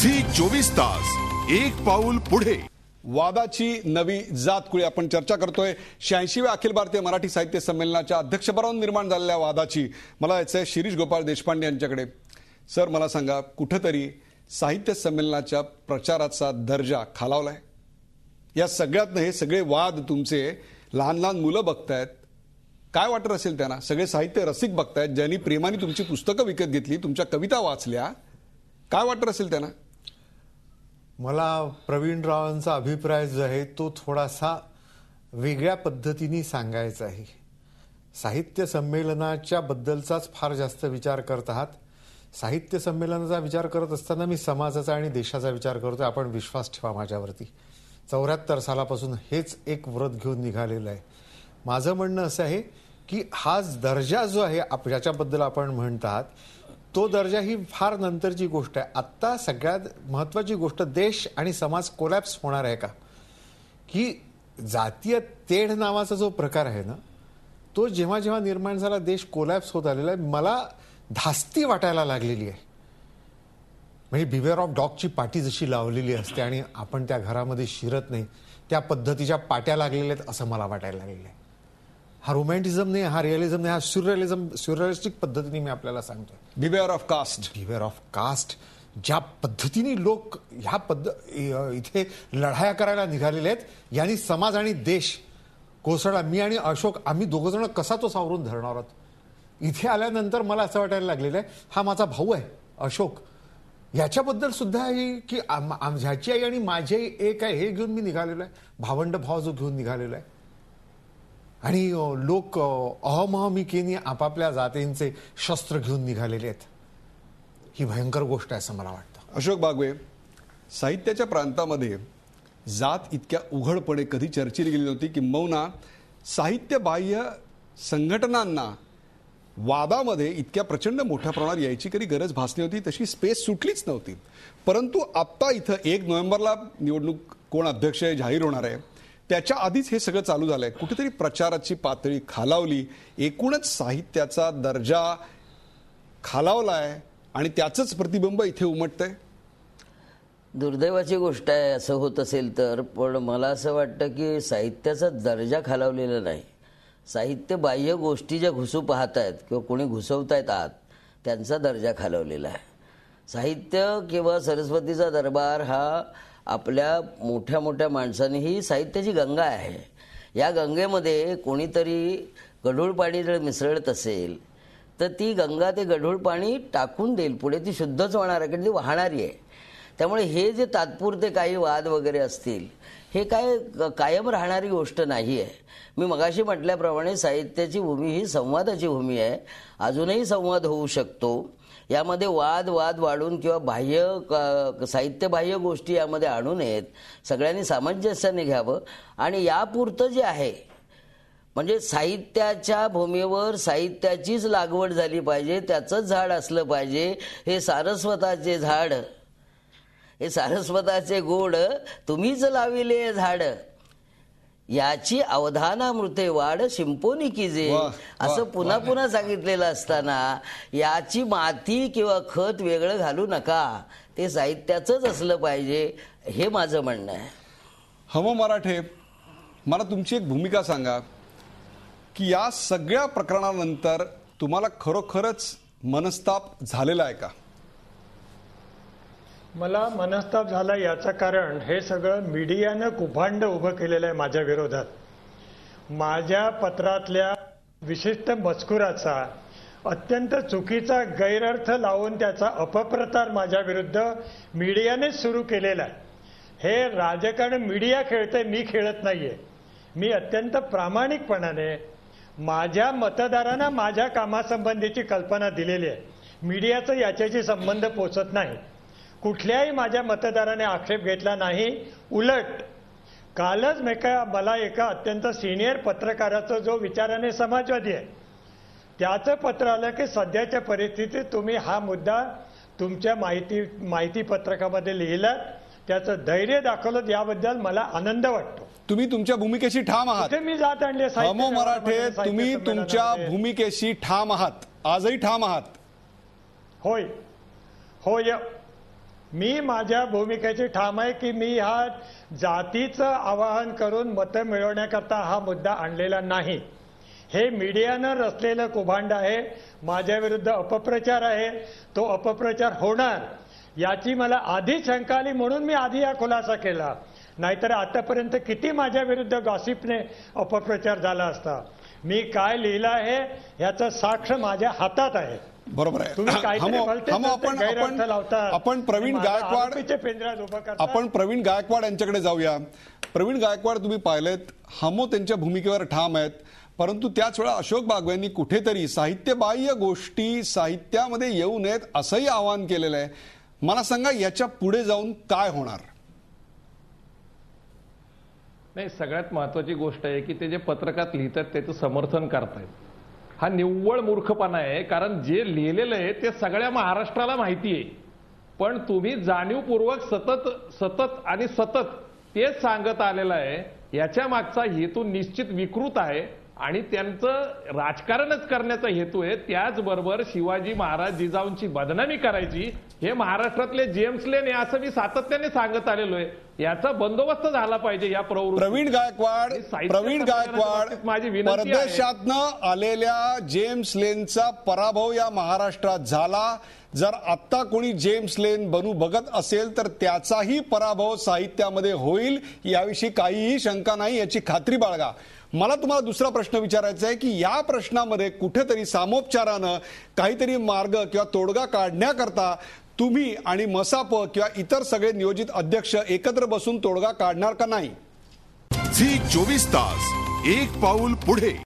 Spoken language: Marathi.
जी चोवीस तास एक पाऊल पुढे वादाची नवी जात कुळी आपण चर्चा करतोय शहाऐंशीव्या अखिल भारतीय मराठी साहित्य संमेलनाच्या अध्यक्षपदावर निर्माण झालेल्या वादाची मला यायचं आहे शिरीष गोपाळ देशपांडे यांच्याकडे सर मला सांगा कुठंतरी साहित्य संमेलनाच्या प्रचाराचा दर्जा खालावलाय या सगळ्यातनं हे सगळे वाद तुमचे लहान लहान मुलं बघतायत काय वाटत असेल त्यांना सगळे साहित्य रसिक बघतायत ज्यांनी प्रेमाने तुमची पुस्तकं विकत घेतली तुमच्या कविता वाचल्या काय वाटत असेल त्यांना मला प्रवीणरावांचा अभिप्राय जो आहे तो थोडासा वेगळ्या पद्धतीने सांगायचा आहे साहित्य संमेलनाच्या बद्दलचाच फार जास्त विचार करत आहात साहित्य संमेलनाचा विचार करत असताना मी समाजाचा आणि देशाचा विचार करतो आपण विश्वास ठेवा माझ्यावरती चौऱ्याहत्तर सालापासून हेच एक व्रत घेऊन निघालेलं आहे माझं म्हणणं असं आहे की हा दर्जा जो आहे ज्याच्याबद्दल आपण आहात तो दर्जा ही फार नंतरची गोष्ट आहे आत्ता सगळ्यात महत्त्वाची गोष्ट देश आणि समाज कोलॅप्स होणार आहे का की जातीय तेढ नावाचा जो प्रकार आहे ना तो जेव्हा जेव्हा निर्माण झाला देश कोलॅप्स होत आलेला आहे मला धास्ती वाटायला लागलेली आहे म्हणजे बिवेअर ऑफ डॉगची पाटी जशी लावलेली असते आणि आपण त्या घरामध्ये शिरत नाही त्या पद्धतीच्या पाट्या लागलेल्या आहेत असं मला वाटायला लागलेलं आहे हा रोमॅन्टिझम नाही हा रिअलिझम नाही हा सुररिअलिझम सुररिस्टिक पद्धतीने मी आपल्याला सांगतोय beware of caste beware of caste ज्या पद्धतीने लोक ह्या पद्ध इथे लढाया करायला निघालेले आहेत यांनी समाज आणि देश कोसळा मी आणि अशोक आम्ही दोघंजण कसा तो सावरून धरणार आहोत इथे आल्यानंतर मला असं वाटायला लागलेलं आहे हा माझा भाऊ आहे अशोक याच्याबद्दल सुद्धा ही की ह्याची आई आणि माझी एक आहे हे घेऊन मी निघालेलो आहे भावंड भाव जो घेऊन निघालेला आहे आणि लोक अहमहमिकेने आपापल्या जातींचे शस्त्र घेऊन निघालेले आहेत ही भयंकर गोष्ट आहे असं मला वाटतं अशोक बागवे साहित्याच्या प्रांतामध्ये जात इतक्या उघडपणे कधी चर्चेली गेली नव्हती किंबहुना बाह्य संघटनांना वादामध्ये इतक्या प्रचंड मोठ्या प्रमाणात यायची कधी गरज भासली होती तशी स्पेस सुटलीच नव्हती परंतु आत्ता इथं एक नोव्हेंबरला निवडणूक कोण अध्यक्ष जाहीर होणार आहे त्याच्या आधीच हे सगळं चालू झालंय कुठेतरी प्रचाराची पातळी खालावली एकूणच साहित्याचा दर्जा खालावला आहे आणि त्याचंच प्रतिबिंब इथे उमटतंय दुर्दैवाची गोष्ट आहे असं होत असेल तर पण मला असं वाटतं की साहित्याचा दर्जा खालावलेला नाही साहित्य बाह्य गोष्टी ज्या घुसू पाहत आहेत किंवा कोणी घुसवतायत आत त्यांचा दर्जा खालावलेला आहे साहित्य किंवा सरस्वतीचा दरबार हा आपल्या मोठ्या मोठ्या माणसांनी ही साहित्याची गंगा आहे या गंगेमध्ये कोणीतरी गढूळ पाणी जर मिसळत असेल तर ती गंगा ते गढूळ पाणी टाकून देईल पुढे ती शुद्धच होणार आहे कारण ती वाहणारी आहे त्यामुळे हे जे तात्पुरते काही वाद वगैरे असतील हे काय कायम राहणारी गोष्ट नाही आहे मी मगाशी म्हटल्याप्रमाणे साहित्याची भूमी ही संवादाची भूमी आहे अजूनही संवाद होऊ शकतो यामध्ये वाद वाद वाढून किंवा बाह्य साहित्यबाह्य गोष्टी यामध्ये आणू नयेत सगळ्यांनी सामंजस्याने घ्यावं आणि यापुरतं जे आहे म्हणजे साहित्याच्या भूमीवर साहित्याचीच लागवड झाली पाहिजे त्याचंच झाड असलं पाहिजे हे सारस्वताचे झाड हे सारस्वताचे गोड तुम्हीच लाविले झाड याची अवधानामृते वाढ शिंपोनी की जे असं पुन्हा पुन्हा सांगितलेलं असताना याची माती किंवा खत वेगळं घालू नका ते साहित्याच असलं पाहिजे हे माझं म्हणणं आहे हम मराठे मला तुमची एक भूमिका सांगा की या सगळ्या प्रकरणानंतर तुम्हाला खरोखरच मनस्ताप झालेला आहे का मला मनस्ताप झाला याचं कारण हे सगळं मीडियानं कुभांड उभं केलेलं आहे माझ्या विरोधात माझ्या पत्रातल्या विशिष्ट मजकुराचा अत्यंत चुकीचा गैरअर्थ लावून त्याचा अपप्रचार माझ्या विरुद्ध मीडियानेच सुरू केलेला आहे हे राजकारण मीडिया खेळते मी खेळत नाहीये मी अत्यंत प्रामाणिकपणाने माझ्या मतदारांना माझ्या कामासंबंधीची कल्पना दिलेली आहे मीडियाचा याच्याशी संबंध पोचत नाही कुठल्याही माझ्या मतदाराने आक्षेप घेतला नाही उलट कालच मेका मला एका अत्यंत सिनियर पत्रकाराचा जो विचाराने समाजवादी आहे त्याचं पत्र आलं की सध्याच्या परिस्थितीत तुम्ही हा मुद्दा तुमच्या माहिती माहिती पत्रकामध्ये लिहिलात त्याचं धैर्य दाखवलं याबद्दल मला आनंद वाटतो तुम्ही तुमच्या भूमिकेशी ठाम आहात मी जात आणले हमो मराठे तुम्ही तुमच्या भूमिकेशी ठाम आहात आजही ठाम आहात होय होय मी माझ्या भूमिकेची ठाम आहे की मी हा जातीचं आवाहन करून मतं मिळवण्याकरता हा मुद्दा आणलेला नाही हे मीडियानं रचलेलं कुभांड आहे माझ्याविरुद्ध अपप्रचार आहे तो अपप्रचार होणार याची मला आधी शंका आली म्हणून मी आधी हा खुलासा केला नाहीतर आतापर्यंत किती माझ्या विरुद्ध गॉसिपने अपप्रचार झाला असता मी काय लिहिलं आहे याचं साक्ष माझ्या हातात आहे बरोबर आहे आपण प्रवीण गायकवाड आपण प्रवीण गायकवाड यांच्याकडे जाऊया प्रवीण गायकवाड तुम्ही पाहिलेत हमो त्यांच्या भूमिकेवर ठाम आहेत परंतु त्याच वेळा अशोक बागवे यांनी कुठेतरी साहित्यबाह्य गोष्टी साहित्यामध्ये येऊ नयेत असंही आवाहन केलेलं आहे मला सांगा याच्या पुढे जाऊन काय होणार नाही सगळ्यात महत्वाची गोष्ट आहे की ते जे पत्रकात लिहितात त्याचं समर्थन करतायत हा निव्वळ मूर्खपणा आहे कारण जे लिहिलेलं आहे ते सगळ्या महाराष्ट्राला माहिती आहे पण तुम्ही जाणीवपूर्वक सतत सतत आणि सतत तेच सांगत आलेलं आहे याच्या मागचा हेतू निश्चित विकृत आहे आणि त्यांचं राजकारणच करण्याचा हेतू आहे त्याचबरोबर शिवाजी महाराज जिजाऊंची बदनामी करायची हे महाराष्ट्रातले जेम्स लेन हे असं मी सातत्याने सांगत आलेलो आहे याचा बंदोबस्त झाला पाहिजे या प्रवृत्ती प्रवीण गायकवाड प्रवीण गायकवाड माझी विनंती आलेल्या जेम्स लेनचा पराभव या महाराष्ट्रात झाला जर आत्ता कोणी जेम्स लेन बनू बघत असेल तर त्याचाही पराभव साहित्यामध्ये होईल याविषयी काहीही शंका नाही याची खात्री बाळगा मला तुम्हाला दुसरा प्रश्न विचारायचा आहे की या प्रश्नामध्ये कुठेतरी सामोपचारानं काहीतरी मार्ग किंवा तोडगा काढण्याकरता तुम्ही आणि मसाप किंवा इतर सगळे नियोजित अध्यक्ष एकत्र बसून तोडगा काढणार का नाही झी चोवीस तास एक पाऊल पुढे